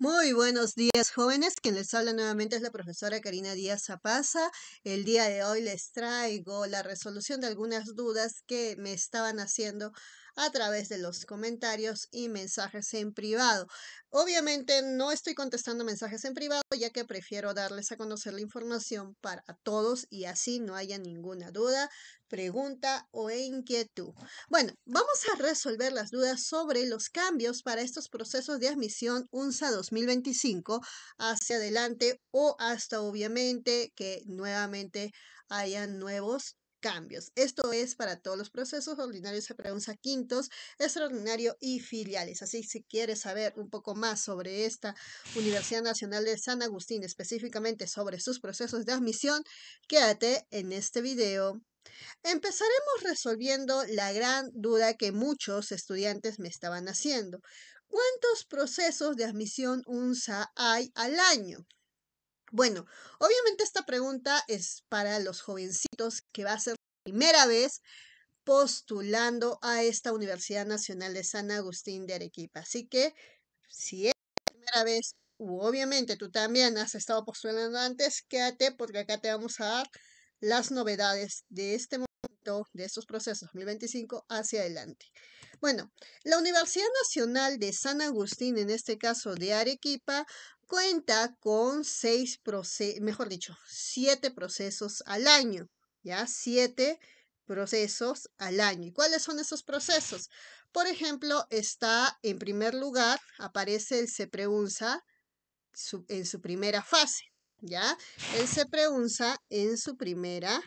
Muy buenos días jóvenes, quien les habla nuevamente es la profesora Karina Díaz Zapasa. El día de hoy les traigo la resolución de algunas dudas que me estaban haciendo a través de los comentarios y mensajes en privado. Obviamente no estoy contestando mensajes en privado ya que prefiero darles a conocer la información para todos y así no haya ninguna duda, pregunta o inquietud. Bueno, vamos a resolver las dudas sobre los cambios para estos procesos de admisión UNSA 2025 hacia adelante o hasta obviamente que nuevamente hayan nuevos cambios. Esto es para todos los procesos ordinarios, se pregunta, quintos, extraordinario y filiales. Así si quieres saber un poco más sobre esta Universidad Nacional de San Agustín, específicamente sobre sus procesos de admisión, quédate en este video. Empezaremos resolviendo la gran duda que muchos estudiantes me estaban haciendo. ¿Cuántos procesos de admisión UNSA hay al año? Bueno, obviamente esta pregunta es para los jovencitos que va a ser la primera vez postulando a esta Universidad Nacional de San Agustín de Arequipa. Así que si es la primera vez, obviamente tú también has estado postulando antes, quédate porque acá te vamos a dar las novedades de este momento, de estos procesos 2025 hacia adelante. Bueno, la Universidad Nacional de San Agustín, en este caso de Arequipa, cuenta con seis procesos, mejor dicho, siete procesos al año, ¿ya? Siete procesos al año. ¿Y cuáles son esos procesos? Por ejemplo, está en primer lugar, aparece el se en su primera fase, ¿ya? El CEPREUNSA en su primera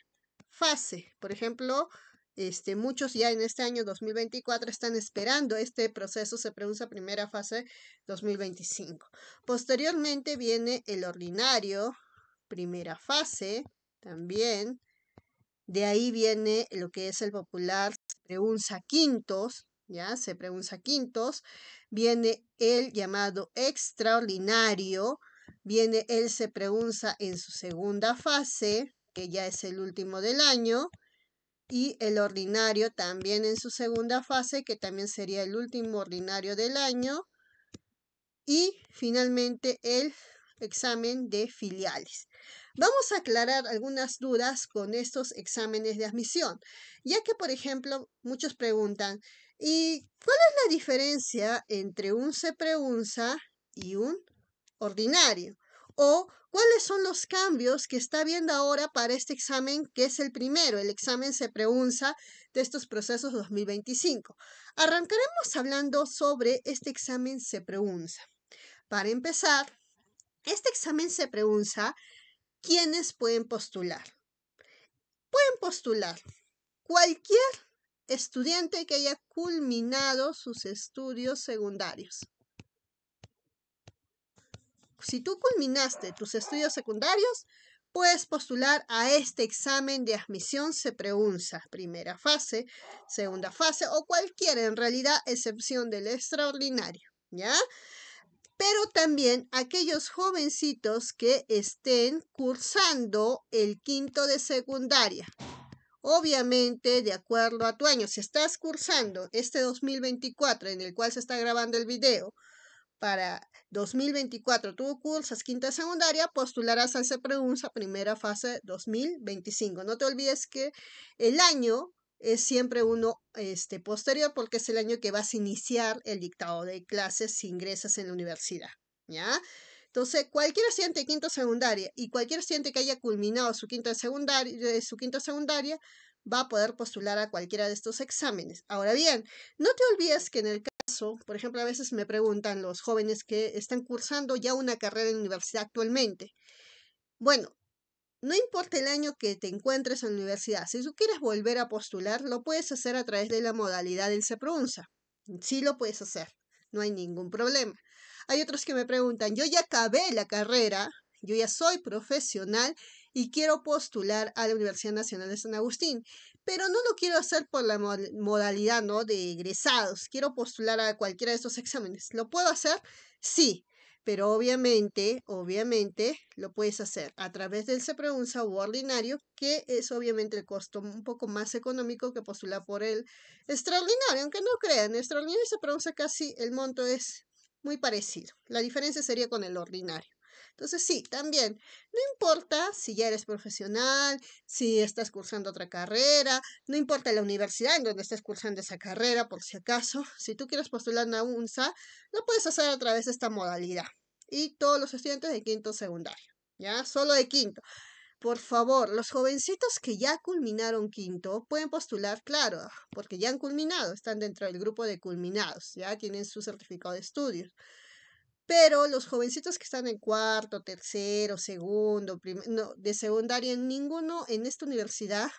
fase. Por ejemplo, este, muchos ya en este año 2024 están esperando. Este proceso se pregunta primera fase 2025. Posteriormente viene el ordinario, primera fase también. De ahí viene lo que es el popular, se pregunta quintos, ¿ya? Se pregunta quintos. Viene el llamado extraordinario. Viene el se pregunta en su segunda fase, que ya es el último del año y el ordinario también en su segunda fase, que también sería el último ordinario del año, y finalmente el examen de filiales. Vamos a aclarar algunas dudas con estos exámenes de admisión, ya que, por ejemplo, muchos preguntan, ¿y cuál es la diferencia entre un CEPREUNSA y un ordinario? o cuáles son los cambios que está viendo ahora para este examen, que es el primero, el examen se preunza de estos procesos 2025. Arrancaremos hablando sobre este examen se preunza. Para empezar, este examen se preunza quiénes pueden postular. Pueden postular cualquier estudiante que haya culminado sus estudios secundarios si tú culminaste tus estudios secundarios, puedes postular a este examen de admisión se CEPREUNSA, primera fase, segunda fase o cualquiera en realidad, excepción del extraordinario, ¿ya? Pero también aquellos jovencitos que estén cursando el quinto de secundaria. Obviamente, de acuerdo a tu año, si estás cursando este 2024 en el cual se está grabando el video, para 2024 tu cursas quinta secundaria, postularás a pregunta, primera fase 2025. No te olvides que el año es siempre uno este, posterior porque es el año que vas a iniciar el dictado de clases si ingresas en la universidad, ¿ya? Entonces, cualquier estudiante de quinta secundaria y cualquier estudiante que haya culminado su quinta secundaria, eh, su quinta secundaria va a poder postular a cualquiera de estos exámenes. Ahora bien, no te olvides que en el caso, por ejemplo, a veces me preguntan los jóvenes que están cursando ya una carrera en universidad actualmente. Bueno, no importa el año que te encuentres en universidad, si tú quieres volver a postular, lo puedes hacer a través de la modalidad del CEPRUNSA. Sí lo puedes hacer, no hay ningún problema. Hay otros que me preguntan, yo ya acabé la carrera, yo ya soy profesional y quiero postular a la Universidad Nacional de San Agustín, pero no lo quiero hacer por la modalidad ¿no? de egresados, quiero postular a cualquiera de estos exámenes. ¿Lo puedo hacer? Sí, pero obviamente, obviamente lo puedes hacer a través del se u ordinario, que es obviamente el costo un poco más económico que postular por el extraordinario, aunque no crean, extraordinario y pronuncia casi el monto es muy parecido. La diferencia sería con el ordinario. Entonces sí, también, no importa si ya eres profesional, si estás cursando otra carrera, no importa la universidad en donde estés cursando esa carrera, por si acaso, si tú quieres postular una UNSA, lo puedes hacer a través de esta modalidad. Y todos los estudiantes de quinto secundario, ¿ya? Solo de quinto. Por favor, los jovencitos que ya culminaron quinto pueden postular, claro, porque ya han culminado, están dentro del grupo de culminados, ya tienen su certificado de estudios. Pero los jovencitos que están en cuarto, tercero, segundo, no, de secundaria, ninguno en esta universidad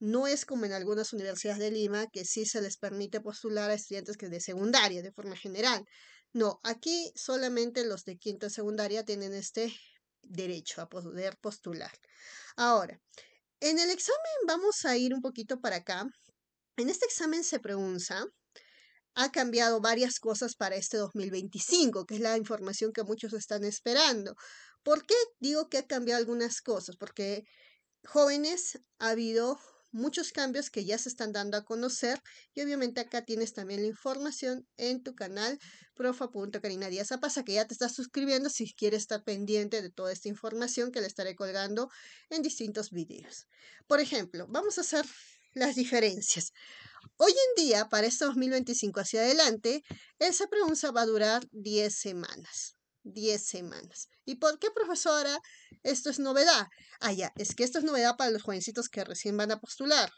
no es como en algunas universidades de Lima, que sí se les permite postular a estudiantes que de secundaria, de forma general. No, aquí solamente los de quinta secundaria tienen este derecho a poder postular. Ahora, en el examen vamos a ir un poquito para acá. En este examen se pregunta, ha cambiado varias cosas para este 2025, que es la información que muchos están esperando. ¿Por qué digo que ha cambiado algunas cosas? Porque jóvenes ha habido muchos cambios que ya se están dando a conocer y obviamente acá tienes también la información en tu canal profa.carina que ya te estás suscribiendo si quieres estar pendiente de toda esta información que le estaré colgando en distintos vídeos. Por ejemplo, vamos a hacer las diferencias. Hoy en día, para este 2025 hacia adelante, esa pregunta va a durar 10 semanas. 10 semanas. ¿Y por qué, profesora, esto es novedad? Ah, ya, es que esto es novedad para los jovencitos que recién van a postular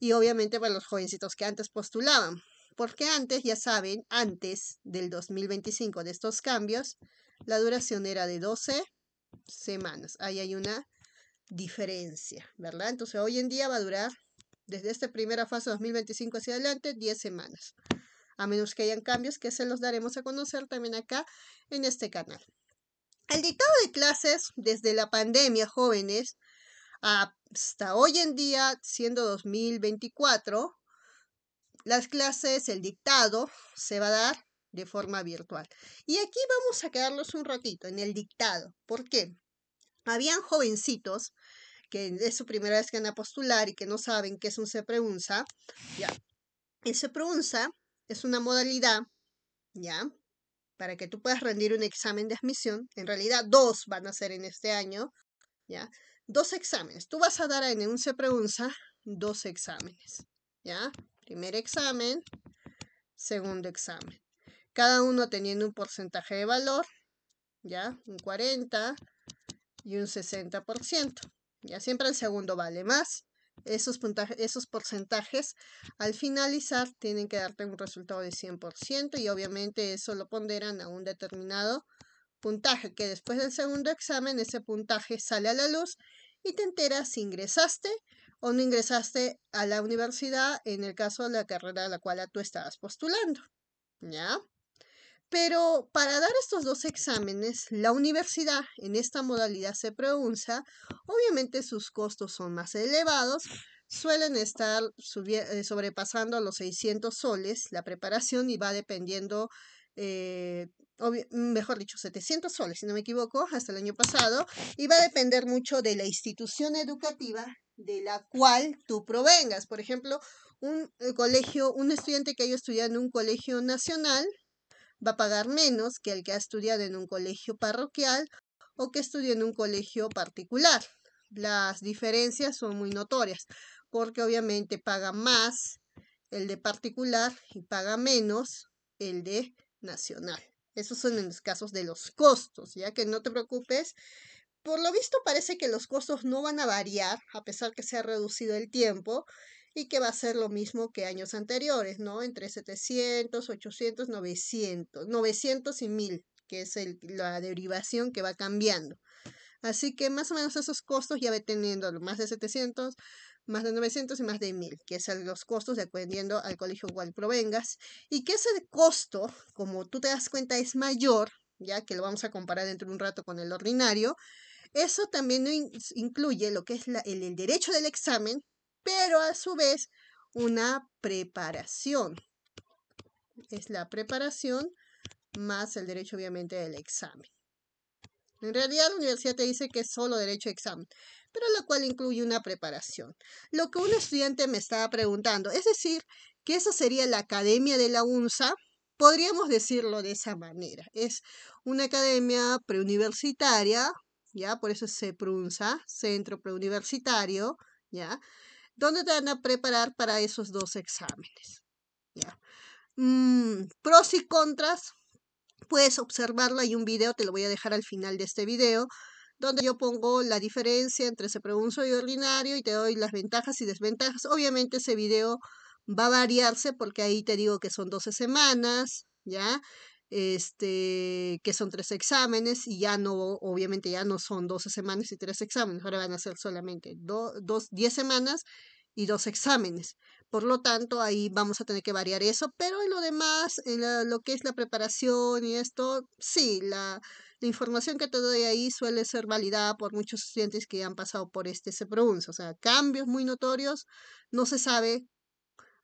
y obviamente para los jovencitos que antes postulaban, porque antes, ya saben, antes del 2025 de estos cambios, la duración era de 12 semanas. Ahí hay una diferencia, ¿verdad? Entonces, hoy en día va a durar desde esta primera fase 2025 hacia adelante, 10 semanas. A menos que hayan cambios que se los daremos a conocer también acá en este canal. El dictado de clases desde la pandemia, jóvenes, hasta hoy en día, siendo 2024, las clases, el dictado, se va a dar de forma virtual. Y aquí vamos a quedarnos un ratito en el dictado. ¿Por qué? Habían jovencitos que es su primera vez que van a postular y que no saben qué es un CEPREUNSA, ya. El CEPREUNSA es una modalidad, ya, para que tú puedas rendir un examen de admisión. En realidad, dos van a ser en este año, ya. Dos exámenes. Tú vas a dar en un CEPREUNSA dos exámenes, ya. Primer examen, segundo examen. Cada uno teniendo un porcentaje de valor, ¿ya? Un 40 y un 60%. Ya siempre el segundo vale más. Esos, esos porcentajes al finalizar tienen que darte un resultado de 100% y obviamente eso lo ponderan a un determinado puntaje que después del segundo examen ese puntaje sale a la luz y te enteras si ingresaste o no ingresaste a la universidad en el caso de la carrera a la cual tú estabas postulando. ¿Ya? Pero para dar estos dos exámenes, la universidad en esta modalidad se pronuncia, obviamente sus costos son más elevados, suelen estar eh, sobrepasando los 600 soles la preparación y va dependiendo, eh, mm, mejor dicho, 700 soles, si no me equivoco, hasta el año pasado, y va a depender mucho de la institución educativa de la cual tú provengas. Por ejemplo, un eh, colegio, un estudiante que haya estudiado en un colegio nacional va a pagar menos que el que ha estudiado en un colegio parroquial o que estudió en un colegio particular. Las diferencias son muy notorias porque obviamente paga más el de particular y paga menos el de nacional. Esos son en los casos de los costos, ya que no te preocupes. Por lo visto parece que los costos no van a variar a pesar que se ha reducido el tiempo y que va a ser lo mismo que años anteriores, ¿no? Entre 700, 800, 900, 900 y 1000, que es la derivación que va cambiando. Así que más o menos esos costos ya va teniendo más de 700, más de 900 y más de 1000, que son los costos dependiendo al colegio cual provengas. Y que ese costo, como tú te das cuenta, es mayor, ya que lo vamos a comparar dentro de un rato con el ordinario. Eso también incluye lo que es el derecho del examen, pero a su vez una preparación. Es la preparación más el derecho, obviamente, del examen. En realidad la universidad te dice que es solo derecho a examen, pero lo cual incluye una preparación. Lo que un estudiante me estaba preguntando, es decir, que esa sería la academia de la UNSA, podríamos decirlo de esa manera. Es una academia preuniversitaria, ¿ya? Por eso se PRUNSA, Centro Preuniversitario, ¿ya? ¿Dónde te van a preparar para esos dos exámenes. Mm, pros y contras, puedes observarlo Hay un video, te lo voy a dejar al final de este video, donde yo pongo la diferencia entre ese pregunso y ordinario y te doy las ventajas y desventajas. Obviamente ese video va a variarse porque ahí te digo que son 12 semanas, ¿ya? este, que son tres exámenes y ya no, obviamente ya no son 12 semanas y tres exámenes, ahora van a ser solamente 10 semanas y dos exámenes. Por lo tanto, ahí vamos a tener que variar eso, pero en lo demás, en lo que es la preparación y esto, sí, la, la, información que te doy ahí suele ser validada por muchos estudiantes que han pasado por este CEPROUNS. O sea, cambios muy notorios, no se sabe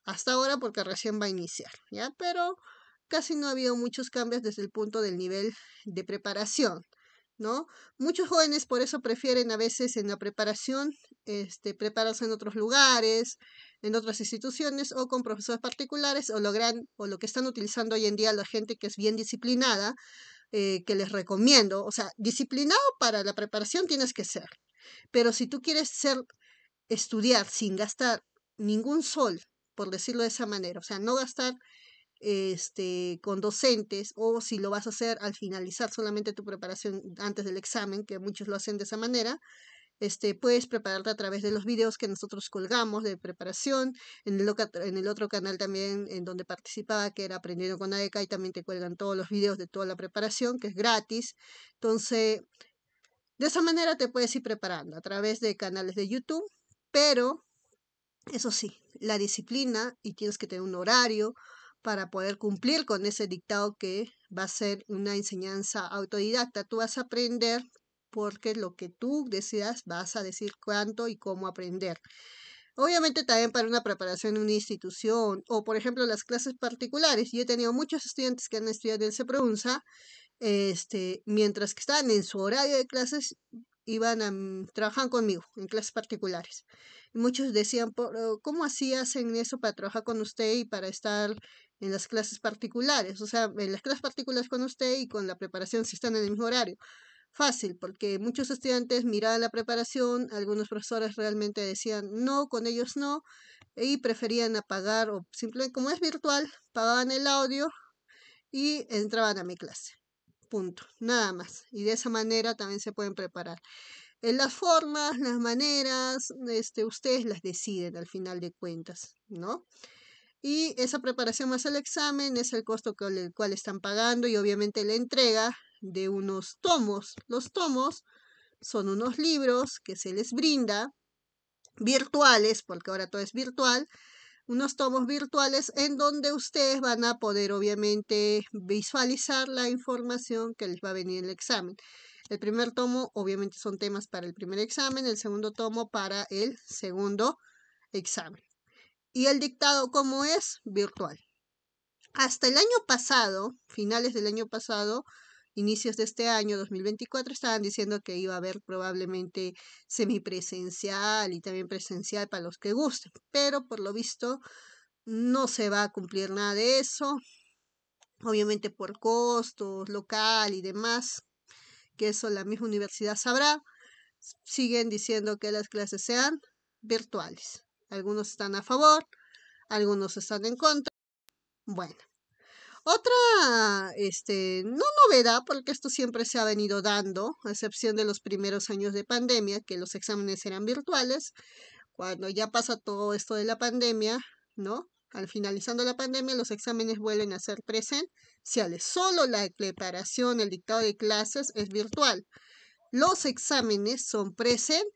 hasta ahora porque recién va a iniciar, ¿ya? Pero casi no ha habido muchos cambios desde el punto del nivel de preparación, ¿no? Muchos jóvenes por eso prefieren a veces en la preparación este, prepararse en otros lugares, en otras instituciones o con profesores particulares o logran o lo que están utilizando hoy en día la gente que es bien disciplinada, eh, que les recomiendo. O sea, disciplinado para la preparación tienes que ser, pero si tú quieres ser, estudiar sin gastar ningún sol, por decirlo de esa manera, o sea, no gastar este, con docentes o si lo vas a hacer al finalizar solamente tu preparación antes del examen, que muchos lo hacen de esa manera, este, puedes prepararte a través de los videos que nosotros colgamos de preparación, en el, en el otro canal también en donde participaba, que era Aprendiendo con AECA, y también te cuelgan todos los videos de toda la preparación, que es gratis. Entonces, de esa manera te puedes ir preparando a través de canales de YouTube, pero, eso sí, la disciplina, y tienes que tener un horario, para poder cumplir con ese dictado que va a ser una enseñanza autodidacta. Tú vas a aprender porque lo que tú decidas vas a decir cuánto y cómo aprender. Obviamente también para una preparación en una institución o por ejemplo las clases particulares. Yo he tenido muchos estudiantes que han estudiado en CEPROUNSA, este, mientras que están en su horario de clases iban a mm, trabajar conmigo en clases particulares. muchos decían, oh, ¿cómo así hacen eso para trabajar con usted y para estar en las clases particulares? O sea, en las clases particulares con usted y con la preparación si están en el mismo horario. Fácil, porque muchos estudiantes miraban la preparación, algunos profesores realmente decían no, con ellos no, y preferían apagar o simplemente como es virtual, pagaban el audio y entraban a mi clase punto, nada más. Y de esa manera también se pueden preparar. En eh, las formas, las maneras, este, ustedes las deciden al final de cuentas, ¿no? Y esa preparación más el examen es el costo con el cual están pagando y obviamente la entrega de unos tomos. Los tomos son unos libros que se les brinda virtuales, porque ahora todo es virtual, unos tomos virtuales en donde ustedes van a poder obviamente visualizar la información que les va a venir en el examen. El primer tomo obviamente son temas para el primer examen, el segundo tomo para el segundo examen. Y el dictado como es virtual. Hasta el año pasado, finales del año pasado, inicios de este año 2024 estaban diciendo que iba a haber probablemente semipresencial y también presencial para los que gusten, pero por lo visto no se va a cumplir nada de eso, obviamente por costos, local y demás, que eso la misma universidad sabrá, siguen diciendo que las clases sean virtuales. Algunos están a favor, algunos están en contra. Bueno, otra, este, no novedad, porque esto siempre se ha venido dando, a excepción de los primeros años de pandemia, que los exámenes eran virtuales. Cuando ya pasa todo esto de la pandemia, ¿no? Al finalizando la pandemia, los exámenes vuelven a ser presenciales. Solo la preparación, el dictado de clases es virtual. Los exámenes son presenciales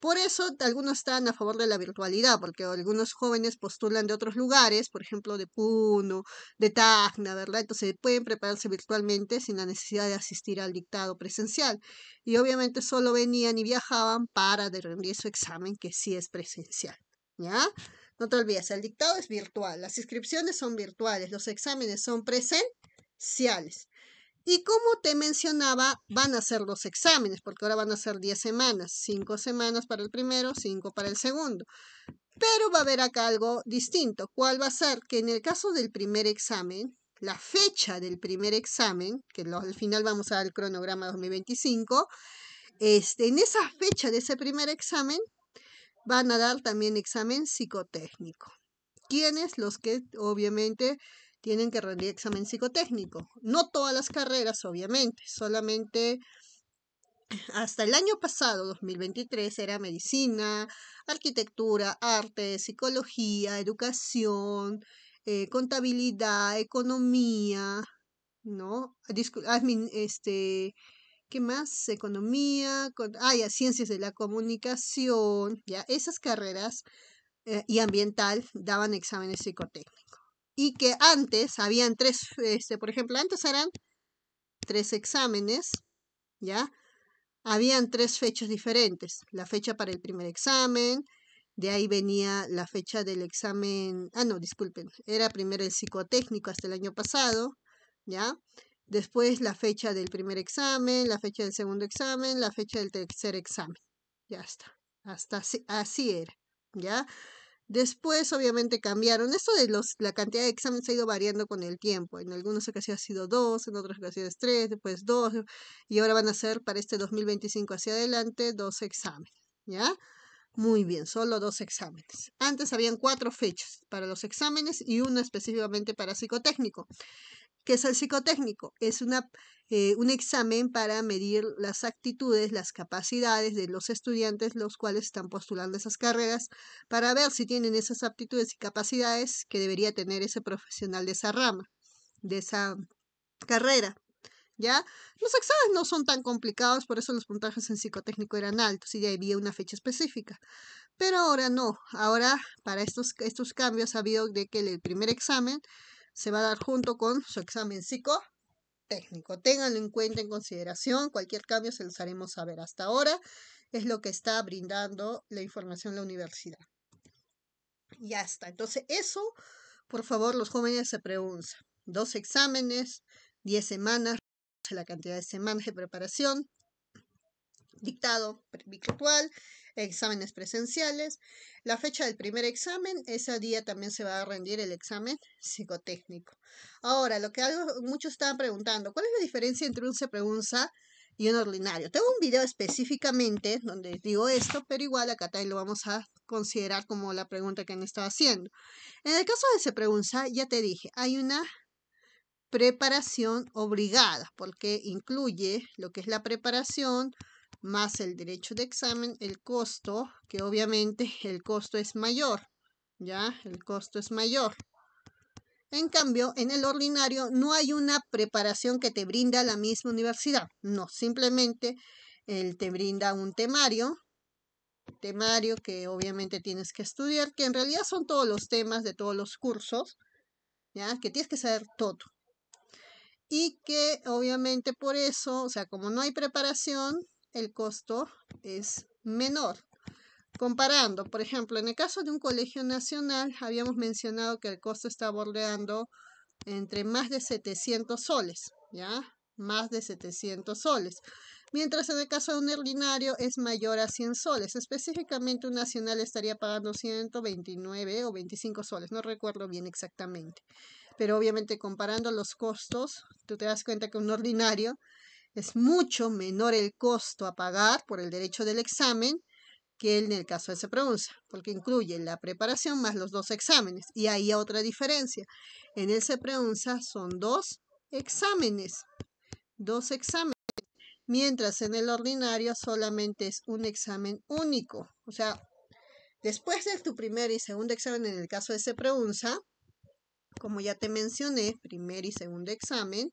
por eso algunos están a favor de la virtualidad, porque algunos jóvenes postulan de otros lugares, por ejemplo de Puno, de Tacna, ¿verdad? Entonces pueden prepararse virtualmente sin la necesidad de asistir al dictado presencial. Y obviamente solo venían y viajaban para rendir su examen, que sí es presencial, ¿ya? No te olvides, el dictado es virtual, las inscripciones son virtuales, los exámenes son presenciales. Y como te mencionaba, van a ser los exámenes, porque ahora van a ser 10 semanas, 5 semanas para el primero, 5 para el segundo. Pero va a haber acá algo distinto. ¿Cuál va a ser? Que en el caso del primer examen, la fecha del primer examen, que al final vamos a dar el cronograma 2025, este, en esa fecha de ese primer examen van a dar también examen psicotécnico. ¿Quiénes? Los que obviamente tienen que rendir examen psicotécnico. No todas las carreras, obviamente, solamente hasta el año pasado, 2023, era medicina, arquitectura, arte, psicología, educación, eh, contabilidad, economía, ¿no? este, ¿qué más? Economía, ciencias de la comunicación, ya, esas carreras eh, y ambiental daban exámenes psicotécnicos y que antes habían tres, este, por ejemplo, antes eran tres exámenes, ¿ya? Habían tres fechas diferentes. La fecha para el primer examen, de ahí venía la fecha del examen, ah, no, disculpen, era primero el psicotécnico hasta el año pasado, ¿ya? Después la fecha del primer examen, la fecha del segundo examen, la fecha del tercer examen. Ya está. Hasta así, así era, ¿ya? Después, obviamente, cambiaron. Esto de los, la cantidad de exámenes ha ido variando con el tiempo. En algunos ocasiones ha sido dos, en otras ocasiones tres, después dos, y ahora van a ser para este 2025 hacia adelante dos exámenes, ¿ya? Muy bien, solo dos exámenes. Antes habían cuatro fechas para los exámenes y una específicamente para psicotécnico. ¿Qué es el psicotécnico? Es una, eh, un examen para medir las actitudes, las capacidades de los estudiantes, los cuales están postulando esas carreras, para ver si tienen esas aptitudes y capacidades que debería tener ese profesional de esa rama, de esa carrera. ¿Ya? Los exámenes no son tan complicados, por eso los puntajes en psicotécnico eran altos y ya había una fecha específica. Pero ahora no, ahora para estos, estos cambios ha habido de que el primer examen se va a dar junto con su examen psicotécnico. Ténganlo en cuenta, en consideración, cualquier cambio se los haremos saber. Hasta ahora es lo que está brindando la información la universidad. Ya está. Entonces, eso, por favor, los jóvenes se preguntan. Dos exámenes, diez semanas, la cantidad de semanas de preparación, dictado virtual, exámenes presenciales. La fecha del primer examen, ese día también se va a rendir el examen psicotécnico. Ahora, lo que muchos estaban preguntando, ¿cuál es la diferencia entre un CPUNSA y un ordinario? Tengo un video específicamente donde digo esto, pero igual acá también lo vamos a considerar como la pregunta que han estado haciendo. En el caso se CPUNSA, ya te dije, hay una preparación obligada, porque incluye lo que es la preparación, más el derecho de examen, el costo, que obviamente el costo es mayor, ¿ya? El costo es mayor. En cambio, en el ordinario no hay una preparación que te brinda la misma universidad, no, simplemente él te brinda un temario, temario que obviamente tienes que estudiar, que en realidad son todos los temas de todos los cursos, ¿ya? Que tienes que saber todo. Y que obviamente por eso, o sea, como no hay preparación, el costo es menor. Comparando, por ejemplo, en el caso de un colegio nacional, habíamos mencionado que el costo está bordeando entre más de 700 soles, ¿ya? Más de 700 soles. Mientras en el caso de un ordinario es mayor a 100 soles. Específicamente un nacional estaría pagando 129 o 25 soles, no recuerdo bien exactamente. Pero obviamente comparando los costos, tú te das cuenta que un ordinario es mucho menor el costo a pagar por el derecho del examen que en el caso de ese porque incluye la preparación más los dos exámenes. Y ahí hay otra diferencia. En el se son dos exámenes, dos exámenes, mientras en el ordinario solamente es un examen único. O sea, después de tu primer y segundo examen, en el caso de ese como ya te mencioné, primer y segundo examen,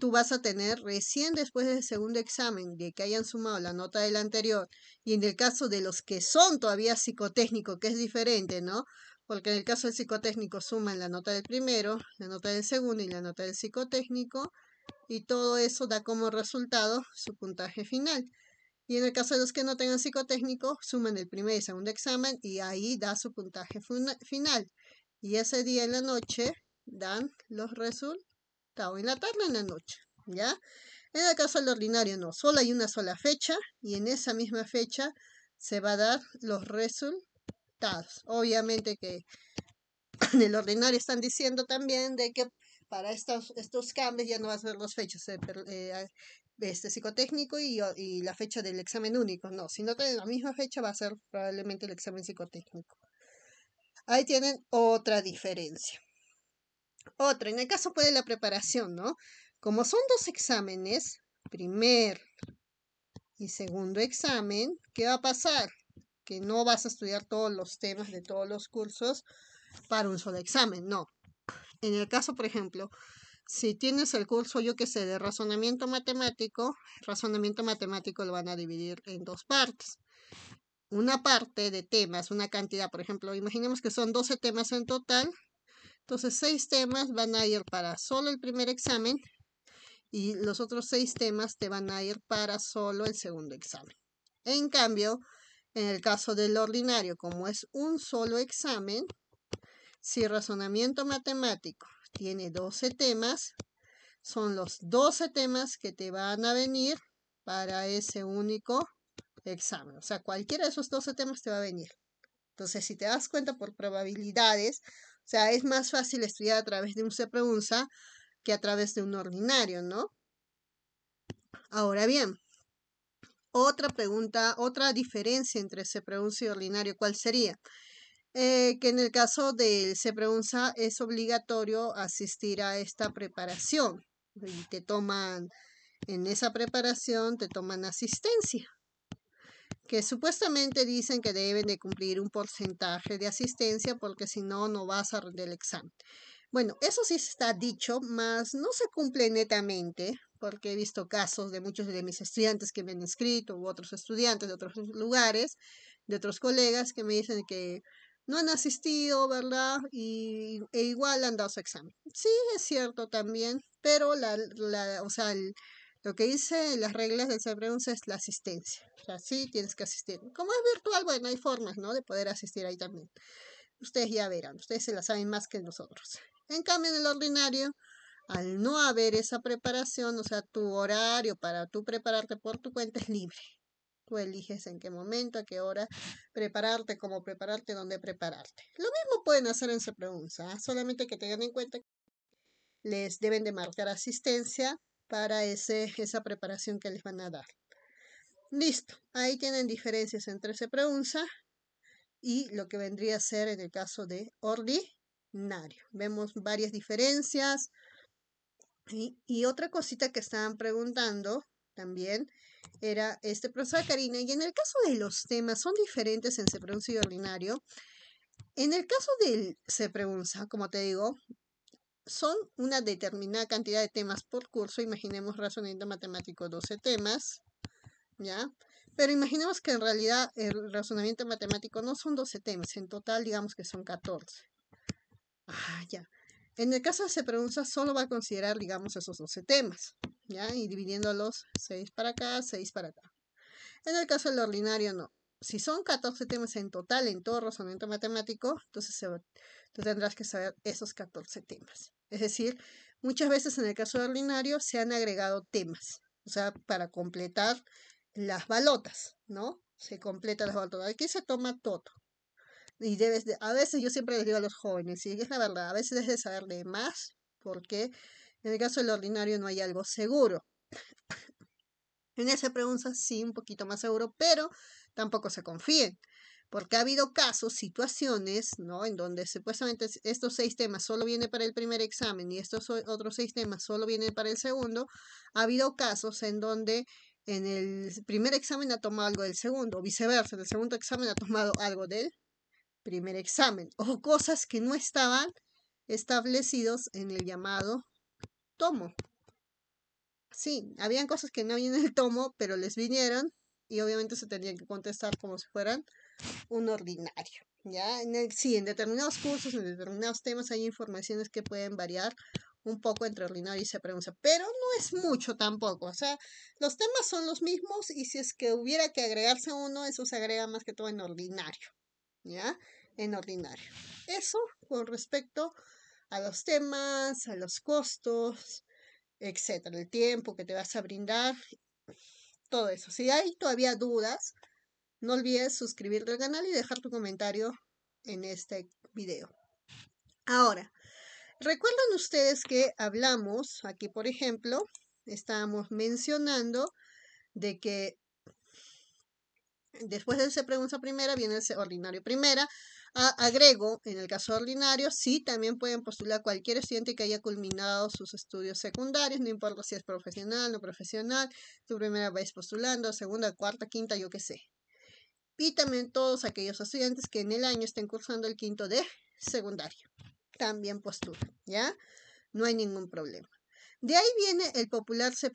tú vas a tener recién después del segundo examen de que hayan sumado la nota del anterior y en el caso de los que son todavía psicotécnico, que es diferente, ¿no? Porque en el caso del psicotécnico suman la nota del primero, la nota del segundo y la nota del psicotécnico y todo eso da como resultado su puntaje final. Y en el caso de los que no tengan psicotécnico, suman el primer y segundo examen y ahí da su puntaje final. Y ese día en la noche dan los resultados o en la tarde o en la noche, ¿ya? En el caso del ordinario no, solo hay una sola fecha y en esa misma fecha se va a dar los resultados. Obviamente que en el ordinario están diciendo también de que para estos, cambios ya no va a ser los fechas eh, eh, este psicotécnico y, la fecha del examen único, no, si no en la misma fecha va a ser probablemente el examen psicotécnico. Ahí tienen otra diferencia. Otro, en el caso puede de la preparación, ¿no? Como son dos exámenes, primer y segundo examen, ¿qué va a pasar? Que no vas a estudiar todos los temas de todos los cursos para un solo examen, no. En el caso, por ejemplo, si tienes el curso, yo que sé, de razonamiento matemático, razonamiento matemático lo van a dividir en dos partes. Una parte de temas, una cantidad, por ejemplo, imaginemos que son 12 temas en total, entonces, seis temas van a ir para solo el primer examen y los otros seis temas te van a ir para solo el segundo examen. En cambio, en el caso del ordinario, como es un solo examen, si razonamiento matemático tiene 12 temas, son los 12 temas que te van a venir para ese único examen. O sea, cualquiera de esos 12 temas te va a venir. Entonces, si te das cuenta por probabilidades, o sea, es más fácil estudiar a través de un CPUNSA que a través de un ordinario, ¿no? Ahora bien, otra pregunta, otra diferencia entre CPUNSA y ordinario, ¿cuál sería? Eh, que en el caso del CPUNSA es obligatorio asistir a esta preparación y te toman, en esa preparación te toman asistencia, que supuestamente dicen que deben de cumplir un porcentaje de asistencia porque si no, no vas a rendir el examen. Bueno, eso sí está dicho, mas no se cumple netamente, porque he visto casos de muchos de mis estudiantes que me han escrito u otros estudiantes de otros lugares, de otros colegas, que me dicen que no han asistido, ¿verdad? Y, e igual han dado su examen. Sí, es cierto también, pero la, la o sea, el, lo que dice las reglas del CEPREUNSA es la asistencia. O sea, sí tienes que asistir. Como es virtual, bueno, hay formas, ¿no? De poder asistir ahí también. Ustedes ya verán, ustedes se la saben más que nosotros. En cambio, en el ordinario, al no haber esa preparación, o sea, tu horario para tú prepararte por tu cuenta es libre. Tú eliges en qué momento, a qué hora prepararte, cómo prepararte, dónde prepararte. Lo mismo pueden hacer en CEPREUNSA. ¿ah? solamente que tengan en cuenta que les deben de marcar asistencia para ese, esa preparación que les van a dar. Listo, ahí tienen diferencias entre pregunta. y lo que vendría a ser en el caso de ordinario. Vemos varias diferencias. Y, otra cosita que estaban preguntando también era este profesor Karina, y en el caso de los temas, son diferentes en sepreunza y ordinario. En el caso del pregunta. como te digo, son una determinada cantidad de temas por curso, imaginemos razonamiento matemático 12 temas, ¿ya? Pero imaginemos que en realidad el razonamiento matemático no son 12 temas, en total digamos que son 14. Ah, ya. En el caso de se pregunta, solo va a considerar, digamos, esos 12 temas, ¿ya? Y dividiéndolos 6 para acá, 6 para acá. En el caso del ordinario, no si son 14 temas en total en todo razonamiento matemático, entonces tú tendrás que saber esos 14 temas. Es decir, muchas veces en el caso ordinario se han agregado temas, o sea, para completar las balotas, ¿no? Se completa las balotas. Aquí se toma todo. Y debes a veces yo siempre les digo a los jóvenes, y es la verdad, a veces debes de saber de más, porque en el caso del ordinario no hay algo seguro. En esa pregunta sí, un poquito más seguro, pero tampoco se confíen, porque ha habido casos, situaciones, ¿no? En donde supuestamente estos seis temas solo vienen para el primer examen y estos otros seis temas solo vienen para el segundo. Ha habido casos en donde en el primer examen ha tomado algo del segundo, o viceversa, en el segundo examen ha tomado algo del primer examen, o cosas que no estaban establecidos en el llamado tomo. Sí, habían cosas que no habían en el tomo, pero les vinieron y obviamente se tendrían que contestar como si fueran un ordinario. ¿ya? En sí, en determinados cursos, en determinados temas hay informaciones que pueden variar un poco entre ordinario y se pregunta, pero no es mucho tampoco, o sea, los temas son los mismos y si es que hubiera que agregarse uno, eso se agrega más que todo en ordinario, ¿ya? En ordinario. Eso con respecto a los temas, a los costos, etcétera, el tiempo que te vas a brindar todo eso. Si hay todavía dudas, no olvides suscribirte al canal y dejar tu comentario en este video. Ahora, recuerdan ustedes que hablamos, aquí por ejemplo, estábamos mencionando de que después de esa pregunta primera viene el ordinario primera, Ah, agrego, en el caso ordinario, sí, también pueden postular cualquier estudiante que haya culminado sus estudios secundarios, no importa si es profesional, no profesional, tu primera vez postulando, segunda, cuarta, quinta, yo qué sé. Y también todos aquellos estudiantes que en el año estén cursando el quinto de secundario, también postulan, ¿ya? No hay ningún problema. De ahí viene el popular Se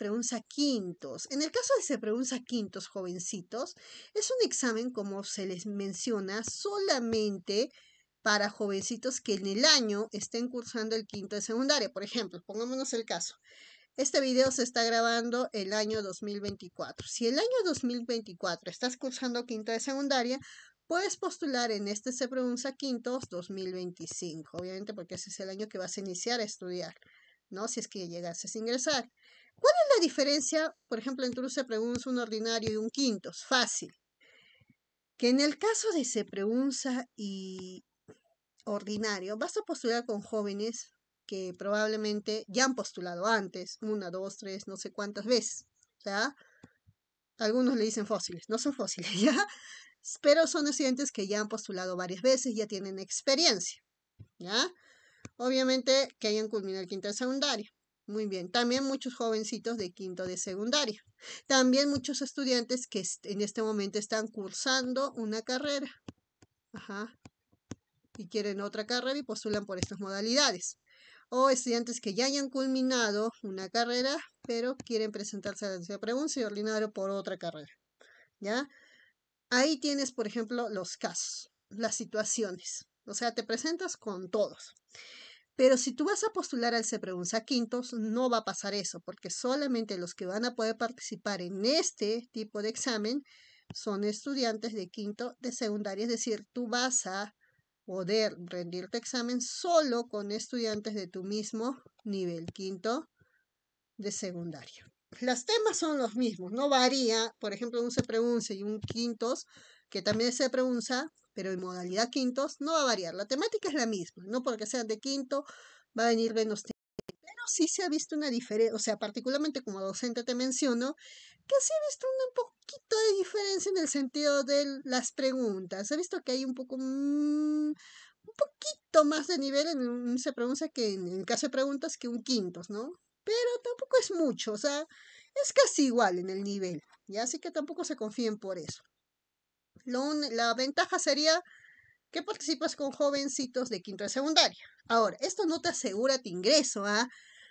Quintos. En el caso de Se Quintos, jovencitos, es un examen, como se les menciona, solamente para jovencitos que en el año estén cursando el quinto de secundaria. Por ejemplo, pongámonos el caso. Este video se está grabando el año 2024. Si el año 2024 estás cursando quinto de secundaria, puedes postular en este Se Quintos 2025, obviamente porque ese es el año que vas a iniciar a estudiar. ¿no? Si es que llegases a ingresar. ¿Cuál es la diferencia, por ejemplo, entre un pregunta un ordinario y un Es Fácil. Que en el caso de preunsa y ordinario, vas a postular con jóvenes que probablemente ya han postulado antes, una, dos, tres, no sé cuántas veces, ¿ya? Algunos le dicen fósiles, no son fósiles, ¿ya? Pero son estudiantes que ya han postulado varias veces, ya tienen experiencia, ¿ya? Obviamente que hayan culminado el quinto de secundaria. Muy bien. También muchos jovencitos de quinto de secundaria. También muchos estudiantes que en este momento están cursando una carrera. Ajá. Y quieren otra carrera y postulan por estas modalidades. O estudiantes que ya hayan culminado una carrera, pero quieren presentarse a la pregunta y ordinario por otra carrera. ¿Ya? Ahí tienes, por ejemplo, los casos, las situaciones. O sea, te presentas con todos. Pero si tú vas a postular al CEPREUNSA quintos, no va a pasar eso, porque solamente los que van a poder participar en este tipo de examen son estudiantes de quinto de secundaria, es decir, tú vas a poder rendir tu examen solo con estudiantes de tu mismo nivel quinto de secundaria. Los temas son los mismos, no varía, por ejemplo, un CEPREUNSA y un quintos, que también se pregunta, pero en modalidad quintos no va a variar. La temática es la misma, no porque sean de quinto va a venir menos tiempo. pero sí se ha visto una diferencia, o sea, particularmente como docente te menciono, que sí ha visto un poquito de diferencia en el sentido de las preguntas. He visto que hay un poco, mm, un poquito más de nivel, en, se pronuncia que en el caso de preguntas que un quintos, ¿no? Pero tampoco es mucho, o sea, es casi igual en el nivel, ¿ya? Así que tampoco se confíen por eso la ventaja sería que participas con jovencitos de quinto de secundaria. Ahora, esto no te asegura tu ingreso, ¿ah?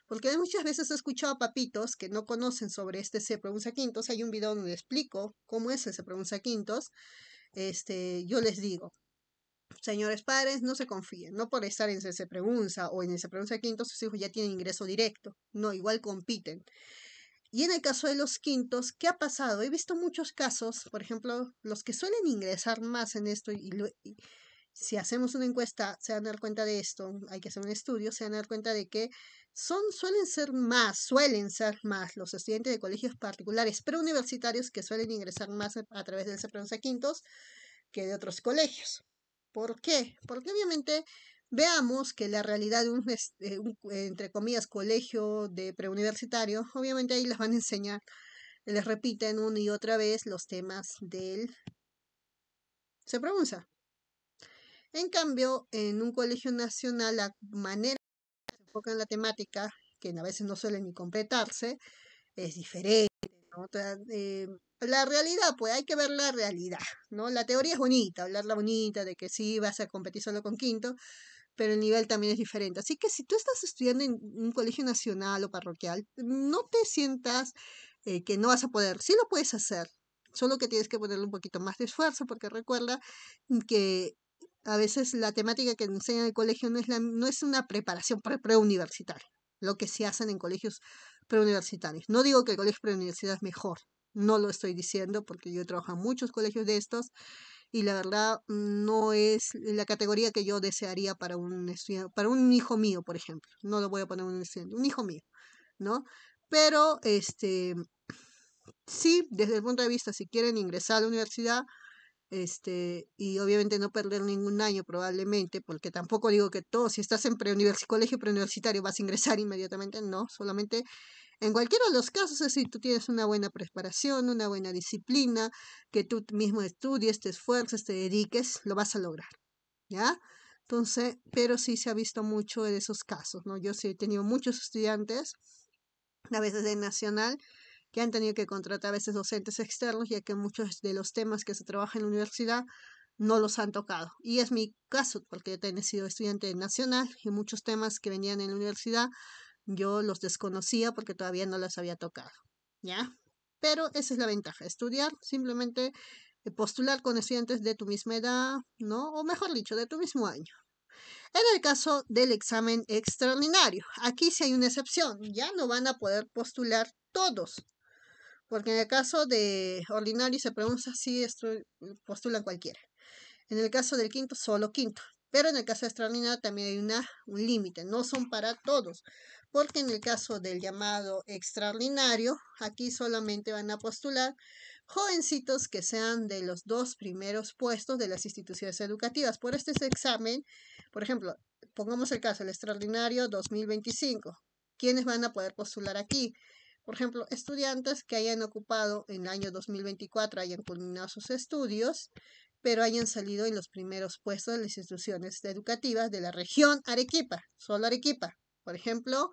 Porque muchas veces he escuchado a papitos que no conocen sobre este se quintos. Hay un video donde explico cómo es el se quintos. Este, yo les digo, señores padres, no se confíen. No por estar en se pregunta o en el se quintos, sus hijos ya tienen ingreso directo. No, igual compiten. Y en el caso de los quintos, ¿qué ha pasado? He visto muchos casos, por ejemplo, los que suelen ingresar más en esto y, si hacemos una encuesta se van a dar cuenta de esto, hay que hacer un estudio, se van a dar cuenta de que son, suelen ser más, suelen ser más los estudiantes de colegios particulares preuniversitarios que suelen ingresar más a través del CEPRONSA Quintos que de otros colegios. ¿Por qué? Porque obviamente veamos que la realidad de un, este, entre comillas, colegio de preuniversitario, obviamente ahí les van a enseñar, les repiten una y otra vez los temas del... Se pronuncia. En cambio, en un colegio nacional, la manera que se enfoca en la temática, que a veces no suele ni completarse, es diferente. Eh, la realidad, pues hay que ver la realidad, ¿no? La teoría es bonita, hablarla bonita de que sí vas a competir solo con quinto, pero el nivel también es diferente. Así que si tú estás estudiando en un colegio nacional o parroquial, no te sientas eh, que no vas a poder, sí lo puedes hacer, solo que tienes que ponerle un poquito más de esfuerzo, porque recuerda que a veces la temática que enseñan en el colegio no es, la, no es una preparación preuniversitaria, lo que se hacen en colegios preuniversitarios. No digo que el colegio preuniversitario es mejor, no lo estoy diciendo porque yo trabajo en muchos colegios de estos y la verdad no es la categoría que yo desearía para un estudiante, para un hijo mío, por ejemplo. No lo voy a poner un estudiante, un hijo mío, ¿no? Pero este sí, desde el punto de vista si quieren ingresar a la universidad, este, y obviamente no perder ningún año probablemente, porque tampoco digo que todo, si estás en colegio preuniversitario vas a ingresar inmediatamente, no, solamente en cualquiera de los casos es si tú tienes una buena preparación, una buena disciplina, que tú mismo estudies, te esfuerces, te dediques, lo vas a lograr, ¿ya? Entonces, pero sí se ha visto mucho en esos casos, ¿no? Yo sí he tenido muchos estudiantes, a veces de nacional, que han tenido que contratar a veces docentes externos, ya que muchos de los temas que se trabaja en la universidad no los han tocado. Y es mi caso, porque yo he sido estudiante nacional y muchos temas que venían en la universidad yo los desconocía porque todavía no las había tocado, ¿ya? Pero esa es la ventaja, estudiar simplemente eh, postular con estudiantes de tu misma edad, ¿no? O mejor dicho, de tu mismo año. En el caso del examen extraordinario, aquí sí hay una excepción, ya no van a poder postular todos, porque en el caso de ordinario se pregunta si postulan cualquiera. En el caso del quinto, solo quinto. Pero en el caso extraordinario también hay una, un límite, no son para todos porque en el caso del llamado extraordinario, aquí solamente van a postular jovencitos que sean de los dos primeros puestos de las instituciones educativas. Por este examen, por ejemplo, pongamos el caso, el extraordinario 2025. ¿Quiénes van a poder postular aquí? Por ejemplo, estudiantes que hayan ocupado en el año 2024, hayan culminado sus estudios, pero hayan salido en los primeros puestos de las instituciones educativas de la región Arequipa, solo Arequipa. Por ejemplo,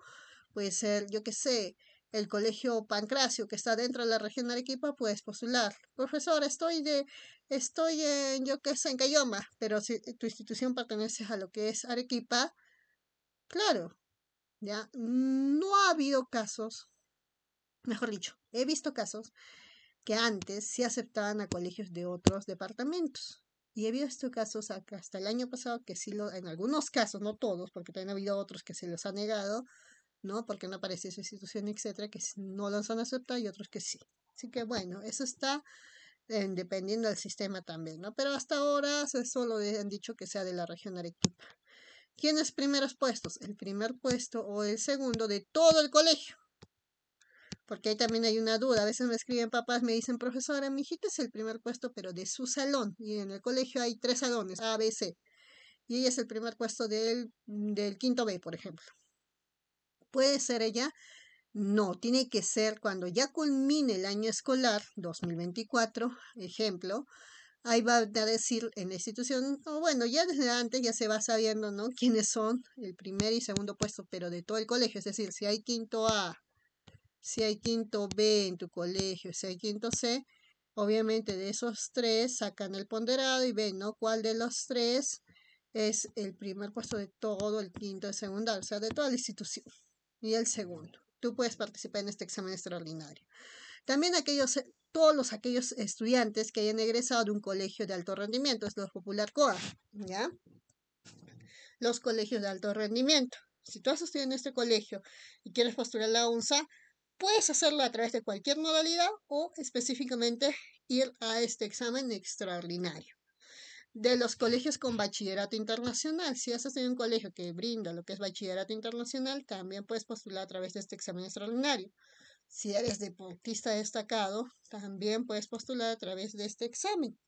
puede ser, yo qué sé, el colegio Pancracio, que está dentro de la región de Arequipa, puedes postular. Profesor, estoy de, estoy en, yo qué sé, en Cayoma, pero si tu institución pertenece a lo que es Arequipa, claro, ya, no ha habido casos, mejor dicho, he visto casos que antes se aceptaban a colegios de otros departamentos. Y he visto este casos hasta el año pasado que sí lo, en algunos casos, no todos, porque también ha habido otros que se los ha negado, ¿no? Porque no aparece su institución, etcétera, que no los han aceptado y otros que sí. Así que bueno, eso está dependiendo del sistema también, ¿no? Pero hasta ahora solo han dicho que sea de la región Arequipa. ¿Quiénes primeros puestos? El primer puesto o el segundo de todo el colegio porque ahí también hay una duda. A veces me escriben papás, me dicen, profesora, mi hijita es el primer puesto, pero de su salón. Y en el colegio hay tres salones, A, B, C. Y ella es el primer puesto del, quinto B, por ejemplo. ¿Puede ser ella? No, tiene que ser cuando ya culmine el año escolar 2024, ejemplo, ahí va a decir en la institución, o bueno, ya desde antes ya se va sabiendo, ¿no? Quiénes son el primer y segundo puesto, pero de todo el colegio, es decir, si hay quinto A, si hay quinto B en tu colegio, si hay quinto C, obviamente de esos tres sacan el ponderado y ven, ¿no? ¿Cuál de los tres es el primer puesto de todo el quinto de secundario, o sea, de toda la institución? Y el segundo. Tú puedes participar en este examen extraordinario. También aquellos, eh, todos los, aquellos estudiantes que hayan egresado de un colegio de alto rendimiento, es los popular COA, ¿ya? Los colegios de alto rendimiento. Si tú has estudiado en este colegio y quieres postular la UNSA, Puedes hacerlo a través de cualquier modalidad o específicamente ir a este examen extraordinario. De los colegios con bachillerato internacional, si haces tenido un colegio que brinda lo que es bachillerato internacional, también puedes postular a través de este examen extraordinario. Si eres deportista destacado, también puedes postular a través de este examen.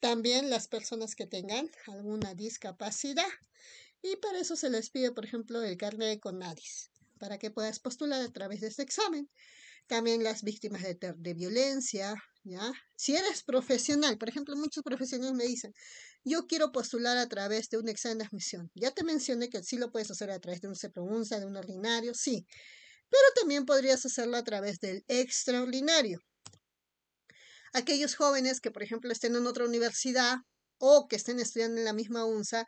También las personas que tengan alguna discapacidad. Y para eso se les pide, por ejemplo, el carnet de CONADIS para que puedas postular a través de este examen. También las víctimas de, de violencia, ¿ya? Si eres profesional, por ejemplo, muchos profesionales me dicen, yo quiero postular a través de un examen de admisión. Ya te mencioné que sí lo puedes hacer a través de un CEPROUNSA, de un ordinario, sí. Pero también podrías hacerlo a través del extraordinario. Aquellos jóvenes que, por ejemplo, estén en otra universidad o que estén estudiando en la misma UNSA,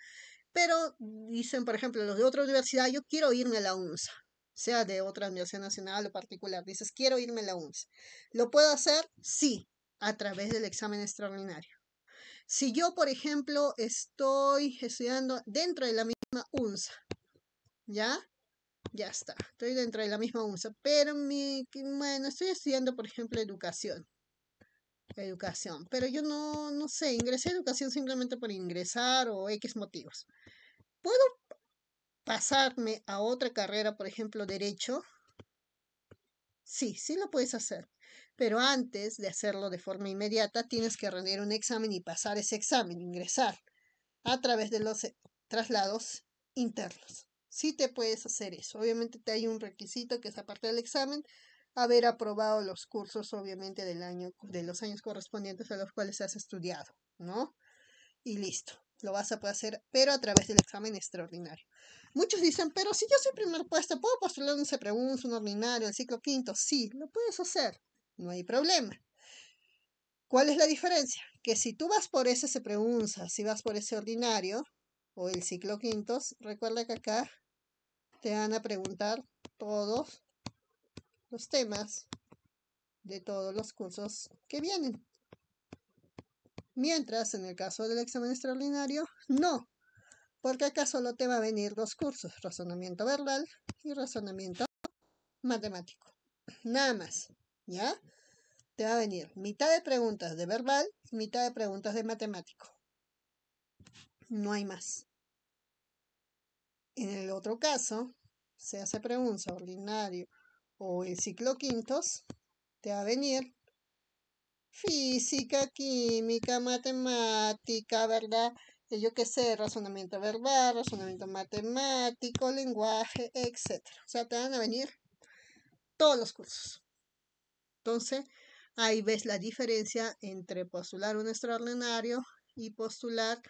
pero dicen, por ejemplo, los de otra universidad, yo quiero irme a la UNSA sea de otra universidad nacional o particular. Dices, quiero irme a la UNSA. ¿Lo puedo hacer? Sí, a través del examen extraordinario. Si yo, por ejemplo, estoy estudiando dentro de la misma UNSA, ¿ya? Ya está, estoy dentro de la misma UNSA, pero mi, bueno, estoy estudiando, por ejemplo, educación. Educación, pero yo no, no sé, ingresé a educación simplemente por ingresar o X motivos. ¿Puedo pasarme a otra carrera, por ejemplo, derecho, sí, sí lo puedes hacer. Pero antes de hacerlo de forma inmediata, tienes que rendir un examen y pasar ese examen, ingresar a través de los eh, traslados internos. Sí te puedes hacer eso. Obviamente te hay un requisito que es aparte del examen, haber aprobado los cursos, obviamente, del año, de los años correspondientes a los cuales has estudiado, ¿no? Y listo lo vas a poder hacer, pero a través del examen extraordinario. Muchos dicen, pero si yo soy primer puesto, ¿puedo postular un pregunza, un ordinario, el ciclo quinto? Sí, lo puedes hacer, no hay problema. ¿Cuál es la diferencia? Que si tú vas por ese se si vas por ese ordinario o el ciclo quinto, recuerda que acá te van a preguntar todos los temas de todos los cursos que vienen. Mientras, en el caso del examen extraordinario, no, porque acá solo te va a venir dos cursos, razonamiento verbal y razonamiento matemático. Nada más, ¿ya? Te va a venir mitad de preguntas de verbal, mitad de preguntas de matemático. No hay más. En el otro caso, se hace pregunta ordinario o el ciclo quintos, te va a venir física, química, matemática, ¿verdad? Eh, yo qué sé, razonamiento verbal, razonamiento matemático, lenguaje, etc. O sea, te van a venir todos los cursos. Entonces, ahí ves la diferencia entre postular un extraordinario y postular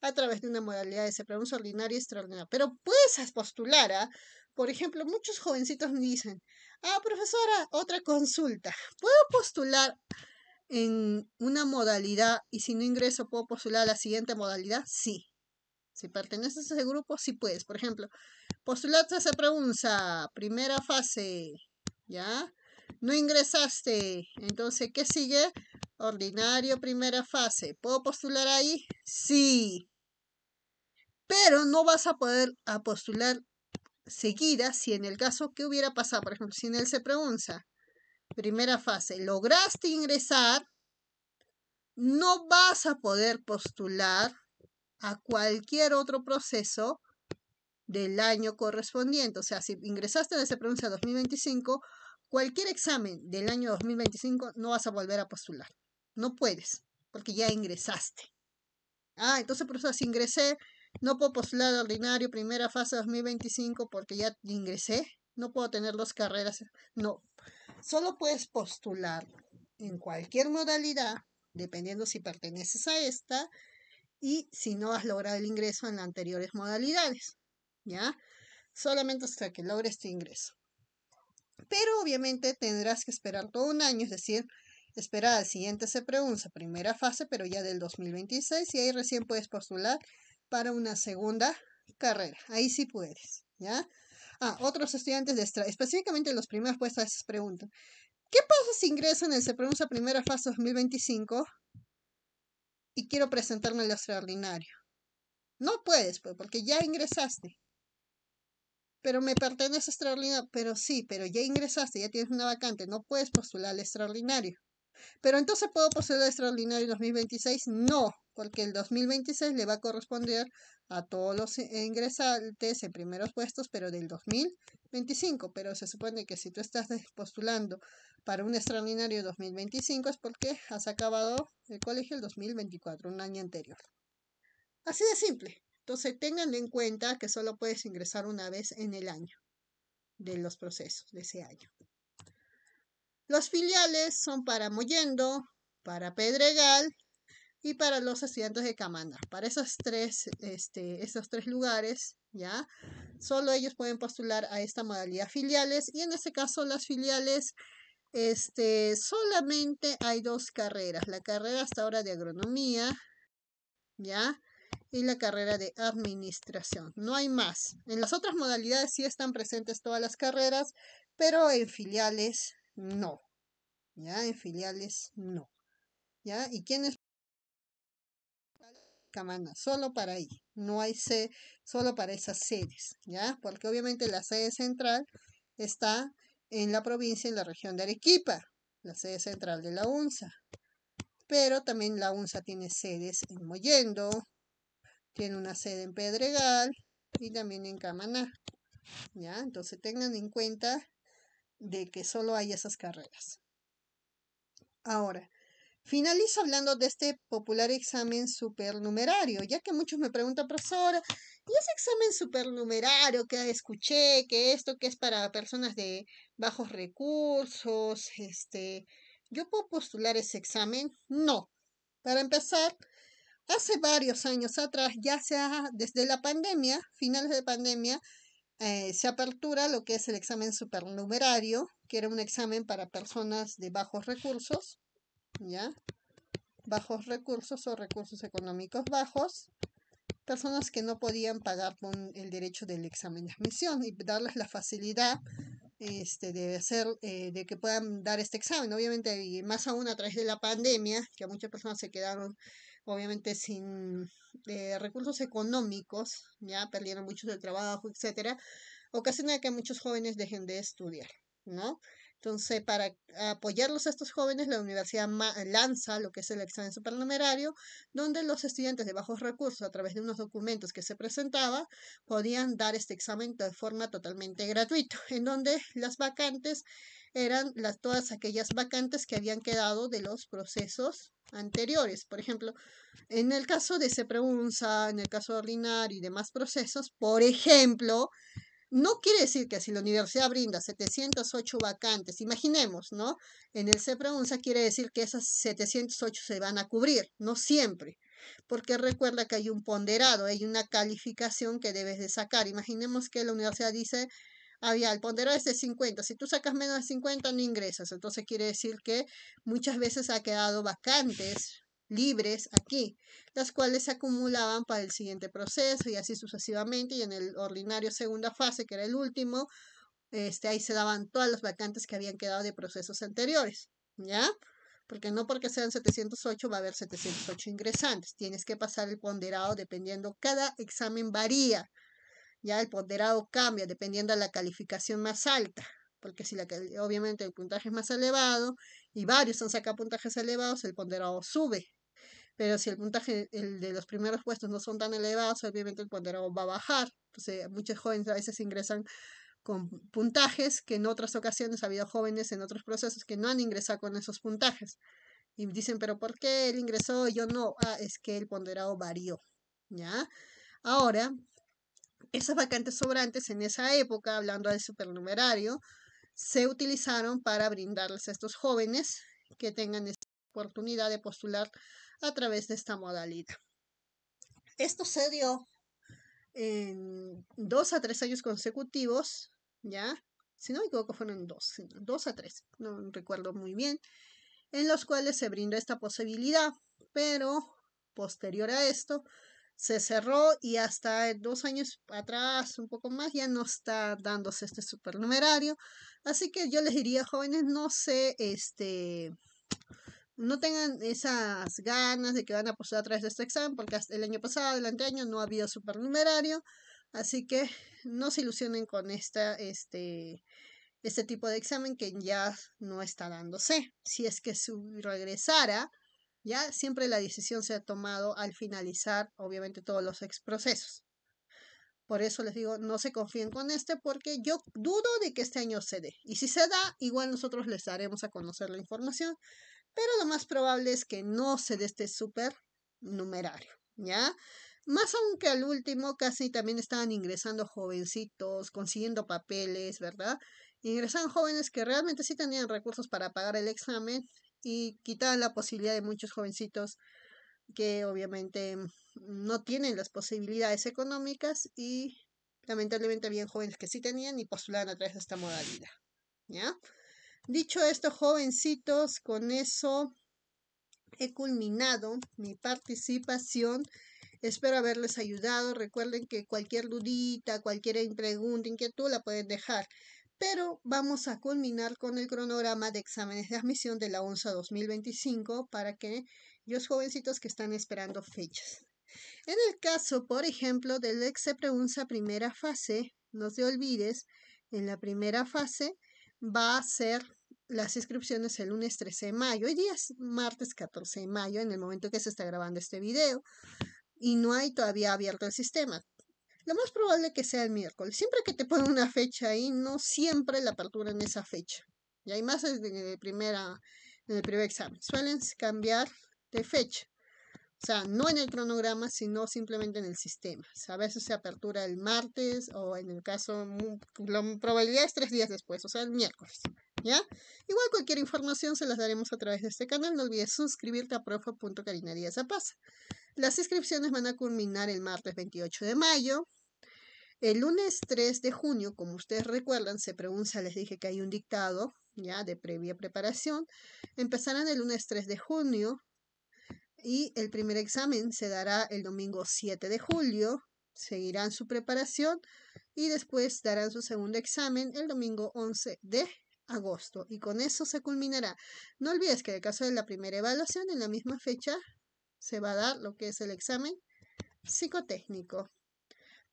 a través de una modalidad de pronuncio ordinario y extraordinario. Pero puedes postular, ¿ah? Por ejemplo, muchos jovencitos me dicen, ah, profesora, otra consulta. ¿Puedo postular en una modalidad y si no ingreso puedo postular a la siguiente modalidad? Sí. Si perteneces a ese grupo, sí puedes. Por ejemplo, postulaste a esa pregunta, primera fase, ¿ya? No ingresaste, entonces, ¿qué sigue? Ordinario, primera fase. ¿Puedo postular ahí? Sí. Pero no vas a poder a postular seguida si en el caso que hubiera pasado, por ejemplo, si en él se pregunta, primera fase, lograste ingresar, no vas a poder postular a cualquier otro proceso del año correspondiente. O sea, si ingresaste en ese proceso 2025, cualquier examen del año 2025 no vas a volver a postular. No puedes, porque ya ingresaste. Ah, entonces, por eso, si ingresé, no puedo postular ordinario, primera fase 2025, porque ya ingresé. No puedo tener dos carreras. No. Solo puedes postular en cualquier modalidad, dependiendo si perteneces a esta y si no has logrado el ingreso en anteriores modalidades, ¿ya? Solamente hasta que logres tu ingreso. Pero obviamente tendrás que esperar todo un año, es decir, esperar al siguiente se pregunta, primera fase, pero ya del 2026, y ahí recién puedes postular para una segunda carrera. Ahí sí puedes, ¿ya? Ah, otros estudiantes de extra, específicamente los primeros puestos, esas preguntas. ¿qué pasa si ingreso en el se pronuncia primera fase 2025 y quiero presentarme al extraordinario? No puedes, pues, porque ya ingresaste. Pero me pertenece a extraordinario, pero sí, pero ya ingresaste, ya tienes una vacante, no puedes postular al extraordinario. Pero entonces puedo postular al extraordinario 2026? No, porque el 2026 le va a corresponder a todos los e-, ingresantes en primeros puestos, pero del 2025. Pero se supone que si tú estás postulando para un extraordinario 2025 es porque has acabado el colegio el 2024, un año anterior. Así de simple. Entonces tengan en cuenta que solo puedes ingresar una vez en el año de los procesos de ese año. Los filiales son para Mollendo, para Pedregal y para los estudiantes de Camanda. Para esos tres, este, esos tres lugares, ¿ya? Solo ellos pueden postular a esta modalidad filiales y en este caso las filiales, este, solamente hay dos carreras, la carrera hasta ahora de agronomía, ¿ya? Y la carrera de administración, no hay más. En las otras modalidades sí están presentes todas las carreras, pero en filiales no, ¿ya? En filiales no. ¿Ya? ¿Y quiénes Camaná, solo para ahí, no hay sede, solo para esas sedes, ¿ya? Porque obviamente la sede central está en la provincia, en la región de Arequipa, la sede central de la UNSA. Pero también la UNSA tiene sedes en Mollendo, tiene una sede en Pedregal y también en Camaná, ¿ya? Entonces tengan en cuenta de que solo hay esas carreras. Ahora, Finalizo hablando de este popular examen supernumerario, ya que muchos me preguntan, profesora, ¿y ese examen supernumerario que escuché, que esto que es para personas de bajos recursos, este, yo puedo postular ese examen? No. Para empezar, hace varios años atrás, ya sea desde la pandemia, finales de pandemia, eh, se apertura lo que es el examen supernumerario, que era un examen para personas de bajos recursos ¿ya? Bajos recursos o recursos económicos bajos, personas que no podían pagar con el derecho del examen de admisión y darles la facilidad este, de hacer, eh, de que puedan dar este examen. Obviamente, y más aún a través de la pandemia, que muchas personas se quedaron obviamente sin eh, recursos económicos, ya perdieron mucho del trabajo, etcétera, ocasiona que muchos jóvenes dejen de estudiar, ¿no? Entonces, para apoyarlos a estos jóvenes, la universidad lanza lo que es el examen supernumerario, donde los estudiantes de bajos recursos, a través de unos documentos que se presentaba, podían dar este examen de forma totalmente gratuita, en donde las vacantes eran las, todas aquellas vacantes que habían quedado de los procesos anteriores. Por ejemplo, en el caso de CEPREUNSA, en el caso de ordinario y demás procesos, por ejemplo, no quiere decir que si la universidad brinda 708 vacantes, imaginemos, ¿no? En el pregunta quiere decir que esas 708 se van a cubrir, no siempre, porque recuerda que hay un ponderado, hay una calificación que debes de sacar. Imaginemos que la universidad dice, había el ponderado es de 50, si tú sacas menos de 50 no ingresas, entonces quiere decir que muchas veces ha quedado vacantes libres aquí, las cuales se acumulaban para el siguiente proceso y así sucesivamente. Y en el ordinario segunda fase, que era el último, este, ahí se daban todas las vacantes que habían quedado de procesos anteriores, ¿ya? Porque no porque sean 708 va a haber 708 ingresantes. Tienes que pasar el ponderado dependiendo, cada examen varía. Ya el ponderado cambia dependiendo de la calificación más alta, porque si la, obviamente el puntaje es más elevado y varios han sacado puntajes elevados, el ponderado sube, pero si el puntaje el de los primeros puestos no son tan elevados, obviamente el ponderado va a bajar. Entonces, pues, eh, muchos jóvenes a veces ingresan con puntajes que en otras ocasiones ha habido jóvenes en otros procesos que no han ingresado con esos puntajes. Y dicen, pero ¿por qué él ingresó y yo no? Ah, es que el ponderado varió, ¿ya? Ahora, esas vacantes sobrantes en esa época, hablando del supernumerario, se utilizaron para brindarles a estos jóvenes que tengan esa oportunidad de postular a través de esta modalidad. Esto se dio en dos a tres años consecutivos, ¿ya? Si no me equivoco, fueron dos, dos a tres, no recuerdo muy bien, en los cuales se brinda esta posibilidad, pero posterior a esto se cerró y hasta dos años atrás, un poco más, ya no está dándose este supernumerario. Así que yo les diría, jóvenes, no sé, este, no tengan esas ganas de que van a postular a través de este examen, porque el año pasado, el anteaño, no ha habido supernumerario, así que no se ilusionen con esta, este, este tipo de examen que ya no está dándose. Si es que su regresara, ya siempre la decisión se ha tomado al finalizar, obviamente, todos los ex procesos. Por eso les digo, no se confíen con este porque yo dudo de que este año se dé. Y si se da, igual nosotros les daremos a conocer la información pero lo más probable es que no se dé este super numerario, ¿ya? Más aunque al último casi también estaban ingresando jovencitos, consiguiendo papeles, ¿verdad? Ingresaban jóvenes que realmente sí tenían recursos para pagar el examen y quitaban la posibilidad de muchos jovencitos que obviamente no tienen las posibilidades económicas y lamentablemente habían jóvenes que sí tenían y postulaban a través de esta modalidad, ¿ya? Dicho esto, jovencitos, con eso he culminado mi participación. Espero haberles ayudado. Recuerden que cualquier dudita, cualquier pregunta, inquietud la pueden dejar. Pero vamos a culminar con el cronograma de exámenes de admisión de la ONSA 2025 para que los jovencitos que están esperando fechas. En el caso, por ejemplo, del ex primera fase, no se olvides, en la primera fase va a ser las inscripciones el lunes 13 de mayo. Hoy día es martes 14 de mayo, en el momento que se está grabando este video, y no hay todavía abierto el sistema. Lo más probable que sea el miércoles. Siempre que te ponen una fecha ahí, no siempre la apertura en esa fecha. Y hay más en en el primer examen. Suelen cambiar de fecha. O sea, no en el cronograma, sino simplemente en el sistema. a veces se apertura el martes o en el caso, la probabilidad es tres días después, o sea, el miércoles. ¿Ya? Igual cualquier información se las daremos a través de este canal. No olvides suscribirte a zapaza Las inscripciones van a culminar el martes 28 de mayo. El lunes 3 de junio, como ustedes recuerdan, se pregunta, les dije que hay un dictado ya de previa preparación. Empezarán el lunes 3 de junio y el primer examen se dará el domingo 7 de julio. Seguirán su preparación y después darán su segundo examen el domingo 11 de agosto. Y con eso se culminará. No olvides que en el caso de la primera evaluación, en la misma fecha, se va a dar lo que es el examen psicotécnico.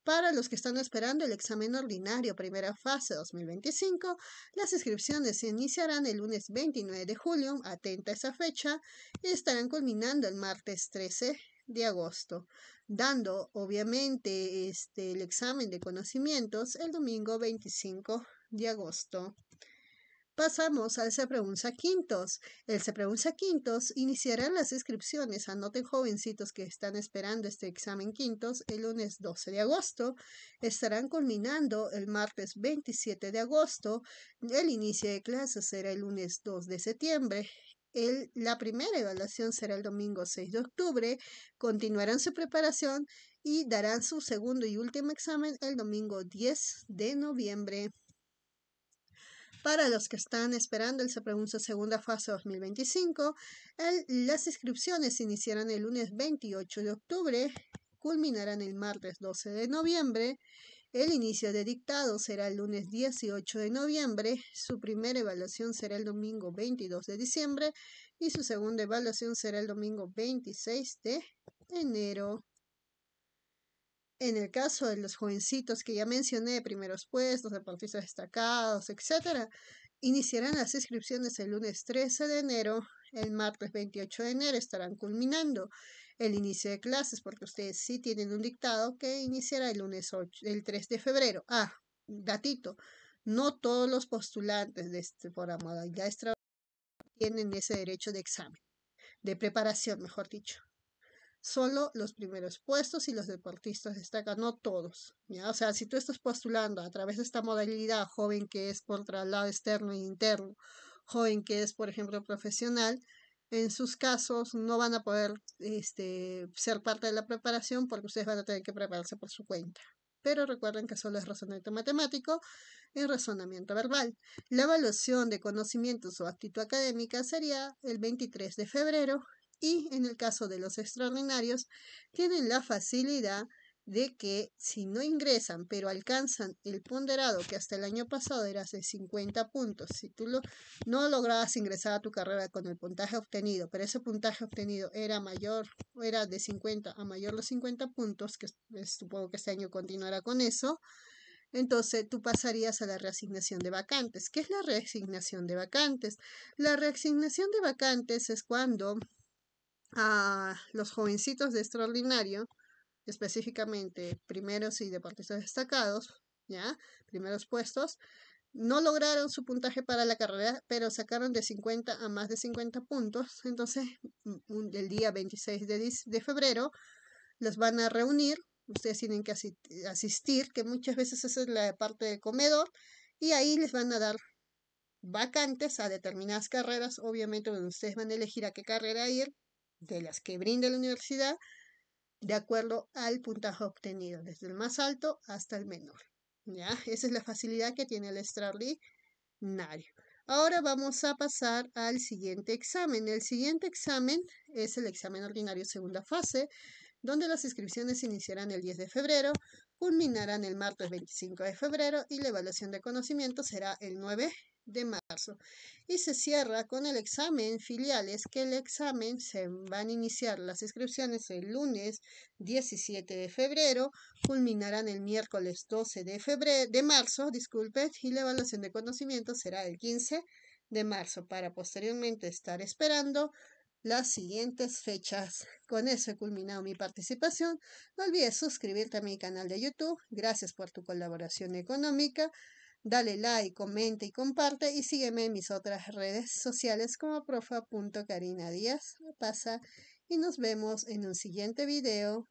Para los que están esperando el examen ordinario primera fase 2025, las inscripciones se iniciarán el lunes 29 de julio, atenta a esa fecha, y estarán culminando el martes 13 de agosto, dando obviamente este, el examen de conocimientos el domingo 25 de agosto. Pasamos al Pregunta Quintos. El pregunta Quintos iniciarán las inscripciones. Anoten jovencitos que están esperando este examen quintos el lunes 12 de agosto. Estarán culminando el martes 27 de agosto. El inicio de clases será el lunes 2 de septiembre. la primera evaluación será el domingo 6 de octubre, continuarán su preparación y darán su segundo y último examen el domingo 10 de noviembre. Para los que están esperando el pregunta Segunda Fase 2025, las inscripciones iniciarán el lunes 28 de octubre, culminarán el martes 12 de noviembre. El inicio de dictado será el lunes 18 de noviembre, su primera evaluación será el domingo 22 de diciembre y su segunda evaluación será el domingo 26 de enero en el caso de los jovencitos que ya mencioné, primeros puestos, deportistas destacados, etc., iniciarán las inscripciones el lunes 13 de enero, el martes 28 de enero estarán culminando el inicio de clases, porque ustedes sí tienen un dictado que iniciará el lunes el 3 de febrero. Ah, datito, no todos los postulantes de este, programa ya están tienen ese derecho de examen, de preparación, mejor dicho solo los primeros puestos y los deportistas destacan, no todos. ¿ya? O sea, si tú estás postulando a través de esta modalidad, joven que es por traslado externo e interno, joven que es, por ejemplo, profesional, en sus casos no van a poder este, ser parte de la preparación porque ustedes van a tener que prepararse por su cuenta. Pero recuerden que solo es razonamiento matemático y razonamiento verbal. La evaluación de conocimientos o actitud académica sería el 23 de febrero y en el caso de los extraordinarios tienen la facilidad de que si no ingresan pero alcanzan el ponderado que hasta el año pasado era de 50 puntos, si tú no lograbas ingresar a tu carrera con el puntaje obtenido, pero ese puntaje obtenido era mayor, era de 50 a mayor los 50 puntos, que supongo que este año continuará con eso, entonces tú pasarías a la reasignación de vacantes. ¿Qué es la reasignación de vacantes? La reasignación de vacantes es cuando a los jovencitos de extraordinario, específicamente primeros y deportistas destacados, ¿ya? Primeros puestos, no lograron su puntaje para la carrera, pero sacaron de 50 a más de 50 puntos. Entonces, el día 26 de, de febrero los van a reunir. Ustedes tienen que asistir, que muchas veces esa es la parte de comedor, y ahí les van a dar vacantes a determinadas carreras, obviamente donde ustedes van a elegir a qué carrera ir de las que brinda la universidad de acuerdo al puntaje obtenido, desde el más alto hasta el menor. ¿ya? Esa es la facilidad que tiene el extraordinario. Ahora vamos a pasar al siguiente examen. El siguiente examen es el examen ordinario segunda fase, donde las inscripciones iniciarán el 10 de febrero, culminarán el martes 25 de febrero y la evaluación de conocimiento será el 9 de marzo y se cierra con el examen filiales que el examen se van a iniciar las inscripciones el lunes 17 de febrero culminarán el miércoles 12 de febrero de marzo disculpe y la evaluación de conocimiento será el 15 de marzo para posteriormente estar esperando las siguientes fechas. Con eso he culminado mi participación. No olvides suscribirte a mi canal de YouTube. Gracias por tu colaboración económica. Dale like, comenta y comparte y sígueme en mis otras redes sociales como profa.carina Díaz Pasa y nos vemos en un siguiente video.